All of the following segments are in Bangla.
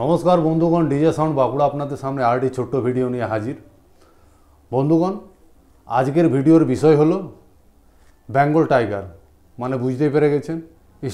নমস্কার বন্ধুগণ ডিজে সাউন্ড বাঁকুড়া আপনাদের সামনে আরেকটি ছোট্ট ভিডিও নিয়ে হাজির বন্ধুগণ আজকের ভিডিওর বিষয় হলো বেঙ্গল টাইগার মানে বুঝতেই পেরে গেছেন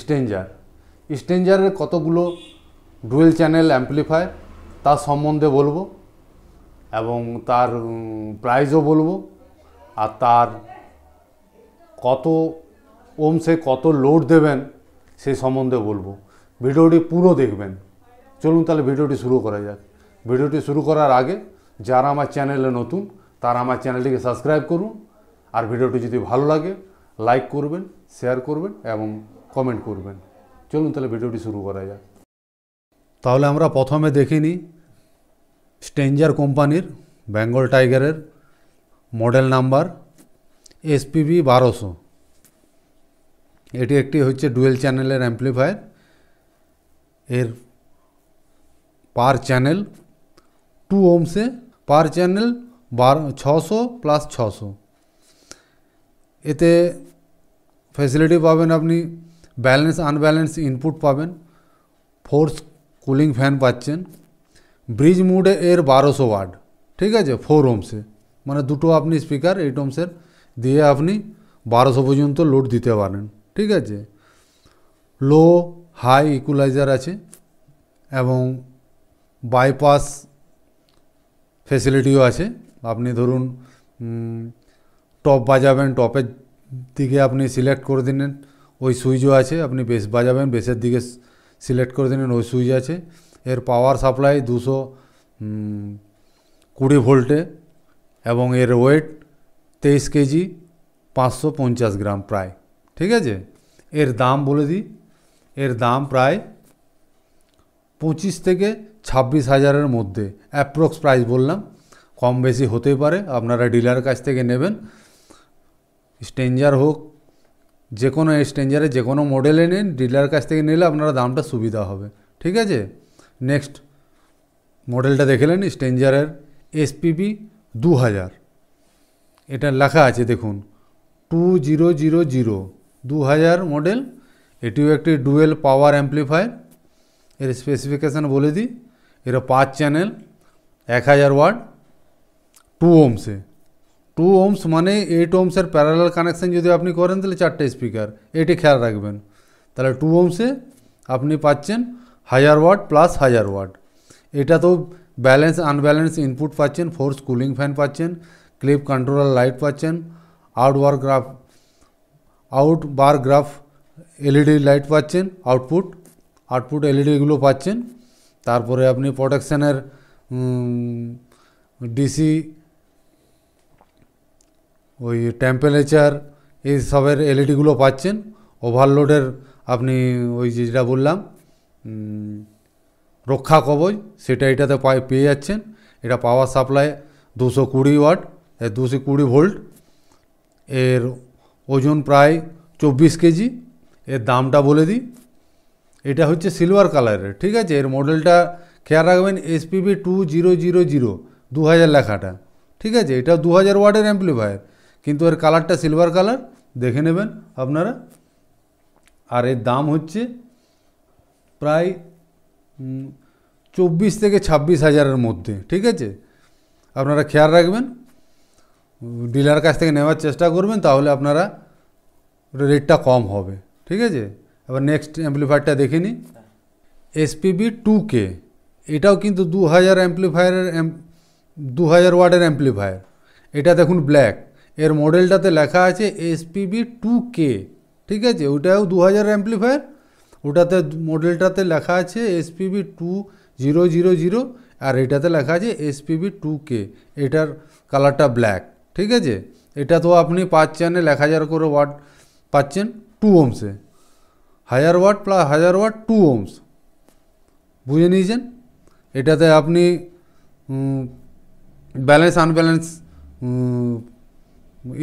স্টেঞ্জার স্টেঞ্জারের কতগুলো ডুয়েল চ্যানেল অ্যাম্পলিফায়ার তার সম্বন্ধে বলবো এবং তার প্রাইজও বলবো আর তার কত ওমসে কত লোড দেবেন সে সম্বন্ধে বলবো ভিডিওটি পুরো দেখবেন চলুন তাহলে ভিডিওটি শুরু করা যাক ভিডিওটি শুরু করার আগে যারা আমার চ্যানেলে নতুন তারা আমার চ্যানেলটিকে সাবস্ক্রাইব করুন আর ভিডিওটি যদি ভালো লাগে লাইক করবেন শেয়ার করবেন এবং কমেন্ট করবেন চলুন তাহলে ভিডিওটি শুরু করা যাক তাহলে আমরা প্রথমে দেখিনি স্টেঞ্জার কোম্পানির বেঙ্গল টাইগারের মডেল নাম্বার এসপিবি বারোশো এটি একটি হচ্ছে ডুয়েল চ্যানেলের অ্যাম্প্লিফায়ার এর per channel two ohm per channel বারো ছশো প্লাস ছশো এতে ফেসিলিটি পাবেন আপনি ব্যালেন্স আনব্যালেন্স ইনপুট পাবেন ফোর্স কুলিং ফ্যান পাচ্ছেন ব্রিজ মুডে এর বারোশো ওয়ার্ড ঠিক আছে ফোর ওমসে মানে দুটো আপনি স্পিকার এইট ওমসের দিয়ে আপনি বারোশো পর্যন্ত লোড দিতে পারেন ঠিক আছে লো হাই ইকুলাইজার আছে এবং বাইপাস ফেসিলিটিও আছে আপনি ধরুন টপ বাজাবেন টপের দিকে আপনি সিলেক্ট করে দিলেন ওই সুইচও আছে আপনি বেস বাজাবেন বেসের দিকে সিলেক্ট করে দিলেন ওই সুইচ আছে এর পাওয়ার সাপ্লাই দুশো কুড়ি ভোল্টে এবং এর ওয়েট তেইশ কেজি পাঁচশো পঞ্চাশ গ্রাম প্রায় ঠিক আছে এর দাম বলে দিই এর দাম প্রায় পঁচিশ থেকে ছাব্বিশ হাজারের মধ্যে অ্যাপ্রক্স প্রাইস বললাম কম বেশি হতে পারে আপনারা ডিলার কাছ থেকে নেবেন স্টেঞ্জার হোক যে কোনো স্টেঞ্জারে যে কোনো মডেলে নিন ডিলার কাছ থেকে নিলে আপনারা দামটা সুবিধা হবে ঠিক আছে নেক্সট মডেলটা নিন স্টেঞ্জারের এসপিবি দু হাজার এটা লেখা আছে দেখুন টু জিরো জিরো জিরো দু হাজার মডেল এটিও একটি ডুয়েল পাওয়ার অ্যাম্প্লিফায়ার এর স্পেসিফিকেশান বলে দিই এটা পাঁচ চ্যানেল এক হাজার ওয়ার্ড টু ওমসে টু ওমস মানে এইট ওমসের প্যারালাল কানেকশান যদি আপনি করেন তাহলে চারটে স্পিকার এটি খেয়াল রাখবেন তাহলে টু ওমসে আপনি পাচ্ছেন হাজার ওয়ার্ড প্লাস হাজার ওয়ার্ড এটা তো ব্যালেন্স আনব্যালেন্স ইনপুট পাচ্ছেন ফোর্স কুলিং ফ্যান পাচ্ছেন ক্লিপ কন্ট্রোলার লাইট পাচ্ছেন outer graph out bar graph LED light পাচ্ছেন আউটপুট আউটপুট e এলইডিগুলো পাচ্ছেন তারপরে আপনি প্রোটেকশানের ডিসি ওই টেম্পারেচার এইসবের এলইডিগুলো e পাচ্ছেন ওভারলোডের আপনি ওই যেটা বললাম রক্ষা কবচ সেটা এটাতে পেয়ে যাচ্ছেন এটা পাওয়ার সাপ্লাই দুশো কুড়ি ওয়াট দুশো কুড়ি ভোল্ট এর ওজন প্রায় চব্বিশ কেজি এর দামটা বলে দিই এটা হচ্ছে সিলভার কালারের ঠিক আছে এর মডেলটা খেয়াল রাখবেন SPB two zero zero zero দু হাজার লেখাটা ঠিক আছে এটা দু হাজার ওয়ার্ডের অ্যাম্পলিফায়ার কিন্তু এর কালারটা সিলভার কালার দেখে নেবেন আপনারা আর এর দাম হচ্ছে প্রায় চব্বিশ থেকে ছাব্বিশ হাজারের মধ্যে ঠিক আছে আপনারা খেয়াল রাখবেন ডিলার কাছ থেকে নেওয়ার চেষ্টা করবেন তাহলে আপনারা রেটটা কম হবে ঠিক আছে এবার নেক্সট অ্যাম্পলিফায়ারটা দেখে নিই এসপিবি টু কে এটাও কিন্তু দু হাজার অ্যাম্পলিফায়ারের দু হাজার ওয়ার্ডের অ্যাম্পলিফায়ার এটা দেখুন ব্ল্যাক এর মডেলটাতে লেখা আছে এসপিবি টু কে ঠিক আছে ওইটাও দু হাজার অ্যাম্পলিফায়ার ওটাতে মডেলটাতে লেখা আছে SPB two zero zero zero আর এটাতে লেখা আছে এসপিবি টু কে এটার কালারটা ব্ল্যাক ঠিক আছে এটা তো আপনি পাচ্ছেন এক হাজার করে ওয়াট পাচ্ছেন টু ওমসে হাজার ওয়াট প্লাস হাজার ওয়াট টু ওমস বুঝে নিয়েছেন এটাতে আপনি ব্যালেন্স আনব্যালেন্স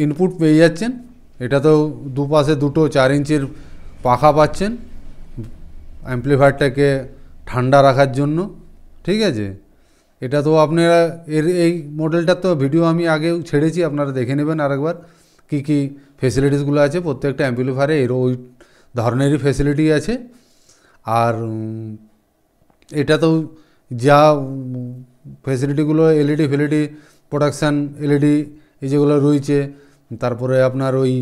ইনপুট পেয়ে যাচ্ছেন এটাতেও দুপাশে দুটো চার ইঞ্চির পাখা পাচ্ছেন অ্যাম্প্লিফায়ারটাকে ঠান্ডা রাখার জন্য ঠিক আছে এটা তো আপনারা এর এই মডেলটার তো ভিডিও আমি আগে ছেড়েছি আপনারা দেখে নেবেন আরেকবার কি কি ফেসিলিটিসগুলো আছে প্রত্যেকটা অ্যাম্প্লিফায়ারে এর ওই ধরনেরই ফেসিলিটি আছে আর এটা তো যা ফেসিলিটিগুলো এলইডি ফেলিডি প্রোডাকশান এলইডি এই যেগুলো রয়েছে তারপরে আপনার ওই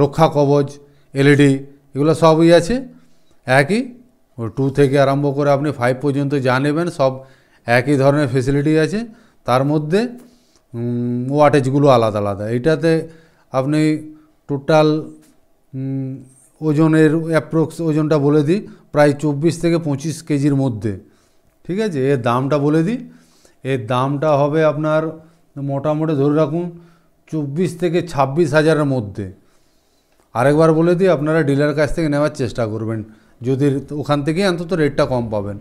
রক্ষা কবচ এলইডি e এগুলো সবই আছে একই টু থেকে আরম্ভ করে আপনি ফাইভ পর্যন্ত যা নেবেন সব একই ধরনের ফেসিলিটি আছে তার মধ্যে ওয়াটেজগুলো আলাদা আলাদা এইটাতে আপনি টোটাল ওজনের অ্যাপ্রক্স ওজনটা বলে দিই প্রায় চব্বিশ থেকে পঁচিশ কেজির মধ্যে ঠিক আছে এর দামটা বলে দিই এর দামটা হবে আপনার মোটামুটি ধরে রাখুন চব্বিশ থেকে ছাব্বিশ হাজারের মধ্যে আরেকবার বলে দিই আপনারা ডিলার কাছ থেকে নেওয়ার চেষ্টা করবেন যদি ওখান থেকেই অন্তত রেটটা কম পাবেন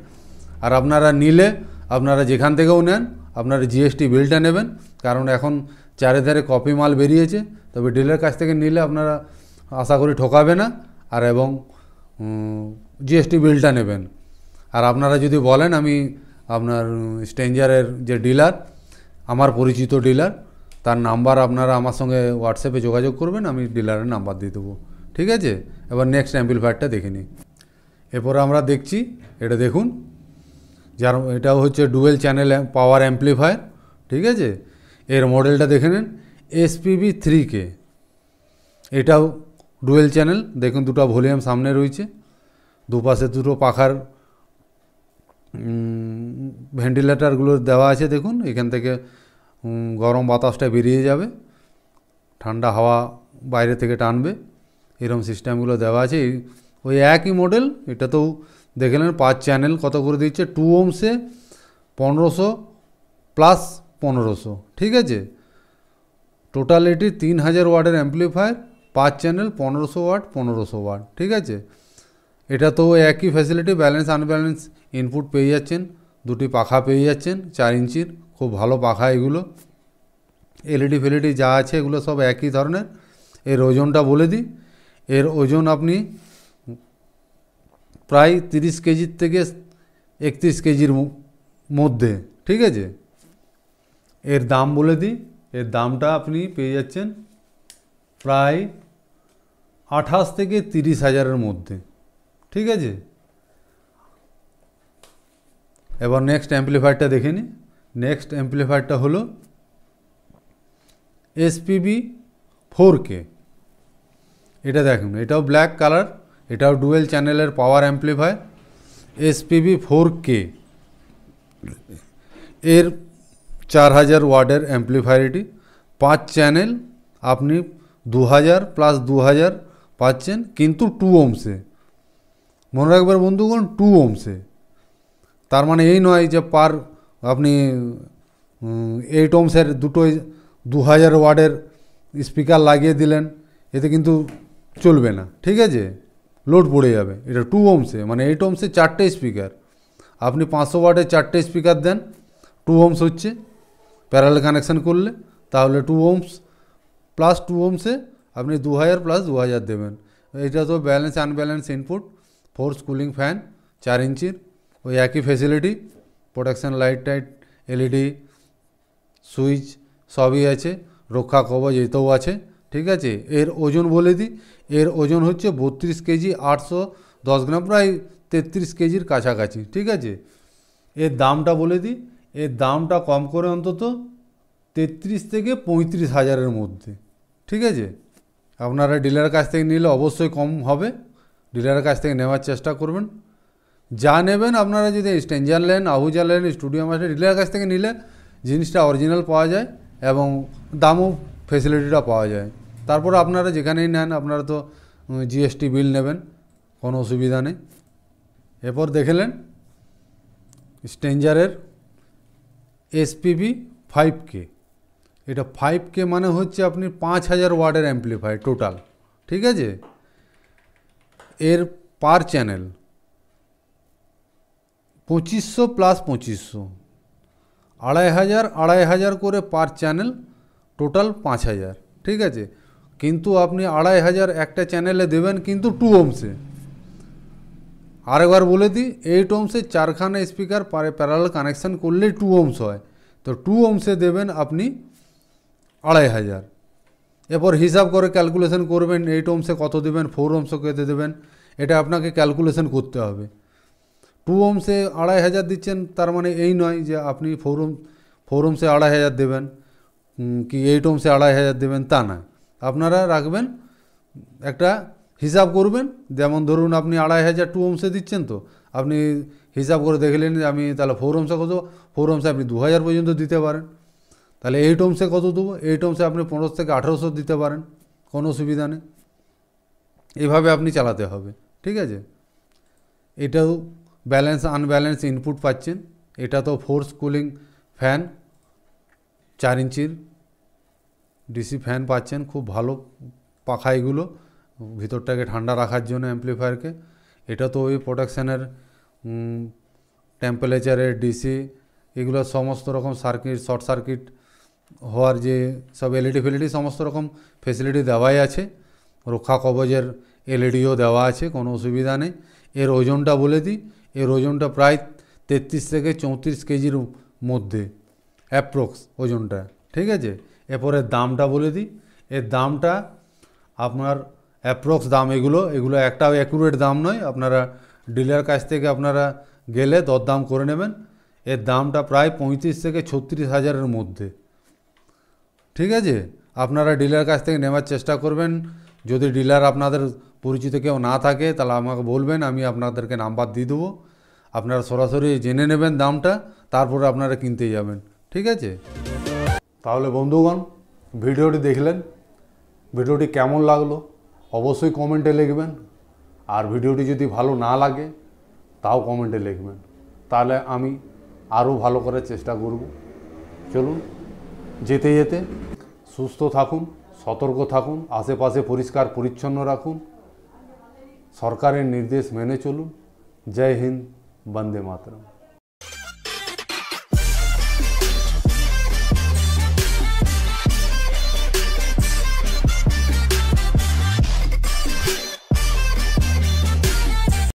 আর আপনারা নিলে আপনারা যেখান থেকেও নেন আপনারা জিএসটি বিলটা নেবেন কারণ এখন চারে ধারে কপি মাল বেরিয়েছে তবে ডিলার কাছ থেকে নিলে আপনারা আশা করি ঠকাবে না আর এবং জিএসটি বিলটা নেবেন আর আপনারা যদি বলেন আমি আপনার স্ট্রেঞ্জারের যে ডিলার আমার পরিচিত ডিলার তার নাম্বার আপনারা আমার সঙ্গে হোয়াটসঅ্যাপে যোগাযোগ করবেন আমি ডিলারের নাম্বার দিয়ে দেবো ঠিক আছে এবার নেক্সট অ্যাম্পিলফায়ারটা দেখে নিই এরপরে আমরা দেখছি এটা দেখুন যার এটাও হচ্ছে ডুয়েল চ্যানেল পাওয়ার অ্যাম্পলিফায়ার ঠিক আছে এর মডেলটা দেখে নেন এসপিবি থ্রি কে এটাও ডুয়েল চ্যানেল দেখুন দুটো ভলিউম সামনে রয়েছে দুপাশে দুটো পাখার ভেন্টিলেটারগুলো দেওয়া আছে দেখুন এখান থেকে গরম বাতাসটা বেরিয়ে যাবে ঠান্ডা হাওয়া বাইরে থেকে টানবে এরম সিস্টেমগুলো দেওয়া আছে ওই একই মডেল এটা তো দেখে নেন পাঁচ চ্যানেল কত করে দিচ্ছে টু ওমসে পনেরোশো প্লাস পনেরোশো ঠিক আছে টোটাল এটি তিন হাজার ওয়ার্ডের অ্যাম্পলিফায়ার পাঁচ চ্যানেল পনেরোশো ওয়ার্ড পনেরোশো ওয়ার্ড ঠিক আছে এটা তো একই ফ্যাসিলিটি ব্যালেন্স আনব্যালেন্স ইনপুট পেয়ে যাচ্ছেন দুটি পাখা পেয়ে যাচ্ছেন চার ইঞ্চির খুব ভালো পাখা এগুলো এলইডি ফেলিডি e e e যা আছে এগুলো সব একই ধরনের এর ওজনটা বলে দিই এর ওজন আপনি প্রায় তিরিশ কেজির থেকে একত্রিশ কেজির মধ্যে ঠিক আছে এর দাম বলে দিই এর দামটা আপনি পেয়ে যাচ্ছেন প্রায় আঠাশ থেকে তিরিশ হাজারের মধ্যে ঠিক আছে এবার নেক্সট অ্যাম্পলিফায়ারটা দেখে নিই নেক্সট অ্যাম্পলিফায়ারটা হলো এসপিবি ফোর কে এটা দেখুন এটাও ব্ল্যাক কালার এটাও ডুয়েল চ্যানেলের power amplifier SPB four K এর চার হাজার ওয়ার্ডের অ্যাম্পলিফায়ার পাঁচ চ্যানেল আপনি দু হাজার প্লাস দু হাজার পাচ্ছেন কিন্তু টু ওমসে মনে রাখবেন বন্ধুগণ টু ওমসে তার মানে এই নয় যে পার আপনি এইট ওমসের দুটোই দু হাজার ওয়ার্ডের স্পিকার লাগিয়ে দিলেন এতে কিন্তু চলবে না ঠিক আছে লোড পড়ে যাবে এটা টু ওমসে মানে এইট ওমসে চারটে স্পিকার আপনি পাঁচশো ওয়ার্ডে চারটে স্পিকার দেন টু ওমস হচ্ছে প্যারাল কানেকশান করলে তাহলে টু ওমস প্লাস টু ওমসে আপনি দু হাজার প্লাস দু হাজার দেবেন এটা তো balance unbalance input force cooling fan চার ইঞ্চির ওই একই ফেসিলিটি প্রোটেকশান লাইট টাইট এলইডি সুইচ সবই আছে রক্ষা কবচ এতেও আছে ঠিক আছে এর ওজন বলে দিই এর ওজন হচ্ছে বত্রিশ কেজি আটশো দশ গ্রাম প্রায় তেত্রিশ কেজির কাছাকাছি ঠিক আছে এর দামটা বলে দিই এর দামটা কম করে অন্তত তেত্রিশ থেকে পঁয়ত্রিশ হাজারের মধ্যে ঠিক আছে আপনারা ডিলারের কাছ থেকে নিলে অবশ্যই কম হবে ডিলারের কাছ থেকে নেওয়ার চেষ্টা করবেন যা নেবেন আপনারা যদি স্ট্যান্ডার লেন আহুজা লেন স্টুডিও মাস্টার ডিলারের কাছ থেকে নিলে জিনিসটা অরিজিনাল পাওয়া যায় এবং দামও ফেসিলিটিটা পাওয়া যায় তারপর আপনারা যেখানেই নেন আপনারা তো জিএসটি বিল নেবেন কোনো অসুবিধা নেই এরপর দেখলেন স্ট্রেঞ্জারের এসপিবি ফাইভ কে এটা ফাইভ কে মানে হচ্ছে আপনি পাঁচ হাজার ওয়ার্ডের অ্যাম্প্লিফায়ার টোটাল ঠিক আছে এর পার চ্যানেল পঁচিশশো প্লাস পঁচিশশো আড়াই হাজার আড়াই হাজার করে পার চ্যানেল টোটাল পাঁচ হাজার ঠিক আছে কিন্তু আপনি আড়াই হাজার একটা চ্যানেলে দেবেন কিন্তু টু ওমসে আরেকবার বলে দিই 8 ওহম সে চারখানা স্পিকার প্যারালাল কানেকশন করলে 2 ওহমস হয় তো 2 ওহমস সে দেবেন আপনি 2500 এবপর হিসাব করে ক্যালকুলেশন করবেন 8 ওহমস সে কত দেবেন 4 ওহমস কত দেবেন এটা আপনাকে ক্যালকুলেশন করতে হবে 2 ওহমস সে 2500 দিবেন তার মানে এই নয় যে আপনি 4 ওহমস 4 ওহমস সে 2500 দেবেন কি 8 ওহমস সে 2500 দেবেন তা না আপনারা রাখবেন একটা হিসাব করবেন যেমন ধরুন আপনি আড়াই হাজার টু অংশে দিচ্ছেন তো আপনি হিসাব করে দেখলেন যে আমি তাহলে ফোর অংশে কত ফোর অংশে আপনি দু হাজার পর্যন্ত দিতে পারেন তাহলে এইট অংশে কত দেবো এইট অংশে আপনি পনেরোশো থেকে আঠেরোশো দিতে পারেন কোনো সুবিধা নেই এভাবে আপনি চালাতে হবে ঠিক আছে এটাও ব্যালেন্স আনব্যালেন্স ইনপুট পাচ্ছেন এটা তো ফোর্স কুলিং ফ্যান চার ইঞ্চির ডিসি ফ্যান পাচ্ছেন খুব ভালো পাখা এগুলো ভিতরটাকে ঠান্ডা রাখার জন্য অ্যাম্পলিফায়ারকে এটা তো ওই প্রোডাকশানের টেম্পারেচারের ডিসি এগুলো সমস্ত রকম সার্কিট শর্ট সার্কিট হওয়ার যে সব এলইডি ফেলিডি সমস্ত রকম ফেসিলিটি দেওয়াই আছে রক্ষা কবজের এলইডিও দেওয়া আছে কোনো অসুবিধা নেই এর ওজনটা বলে দিই এর ওজনটা প্রায় তেত্রিশ থেকে চৌত্রিশ কেজির মধ্যে অ্যাপ্রক্স ওজনটা ঠিক আছে এরপরে দামটা বলে দিই এর দামটা আপনার অ্যাপ্রক্স দাম এগুলো এগুলো একটাও অ্যাকুরেট দাম নয় আপনারা ডিলার কাছ থেকে আপনারা গেলে দরদাম করে নেবেন এর দামটা প্রায় পঁয়ত্রিশ থেকে ছত্রিশ হাজারের মধ্যে ঠিক আছে আপনারা ডিলার কাছ থেকে নেওয়ার চেষ্টা করবেন যদি ডিলার আপনাদের পরিচিত কেউ না থাকে তাহলে আমাকে বলবেন আমি আপনাদেরকে নাম্বার দিয়ে দেবো আপনারা সরাসরি জেনে নেবেন দামটা তারপরে আপনারা কিনতে যাবেন ঠিক আছে তাহলে বন্ধুগণ ভিডিওটি দেখলেন ভিডিওটি কেমন লাগলো অবশ্যই কমেন্টে লিখবেন আর ভিডিওটি যদি ভালো না লাগে তাও কমেন্টে লিখবেন তাহলে আমি আরও ভালো করার চেষ্টা করব চলুন যেতে যেতে সুস্থ থাকুন সতর্ক থাকুন আশেপাশে পরিষ্কার পরিচ্ছন্ন রাখুন সরকারের নির্দেশ মেনে চলুন জয় হিন্দ বন্দে মাতরম